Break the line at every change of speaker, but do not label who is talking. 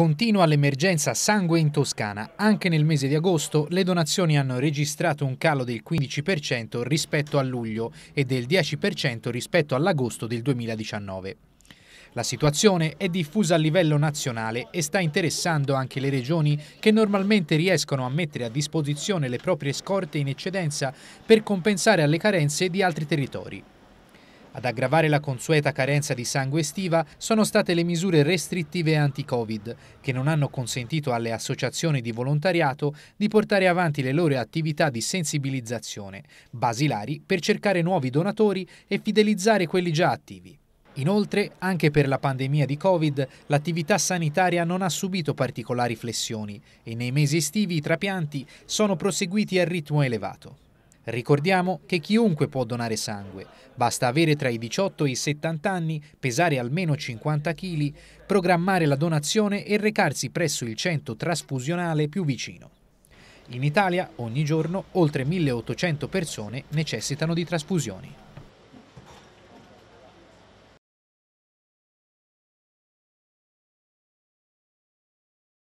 Continua l'emergenza sangue in Toscana. Anche nel mese di agosto le donazioni hanno registrato un calo del 15% rispetto a luglio e del 10% rispetto all'agosto del 2019. La situazione è diffusa a livello nazionale e sta interessando anche le regioni che normalmente riescono a mettere a disposizione le proprie scorte in eccedenza per compensare alle carenze di altri territori. Ad aggravare la consueta carenza di sangue estiva sono state le misure restrittive anti-Covid, che non hanno consentito alle associazioni di volontariato di portare avanti le loro attività di sensibilizzazione, basilari per cercare nuovi donatori e fidelizzare quelli già attivi. Inoltre, anche per la pandemia di Covid, l'attività sanitaria non ha subito particolari flessioni e nei mesi estivi i trapianti sono proseguiti a ritmo elevato. Ricordiamo che chiunque può donare sangue, basta avere tra i 18 e i 70 anni, pesare almeno 50 kg, programmare la donazione e recarsi presso il centro trasfusionale più vicino. In Italia ogni giorno oltre 1800 persone necessitano di trasfusioni.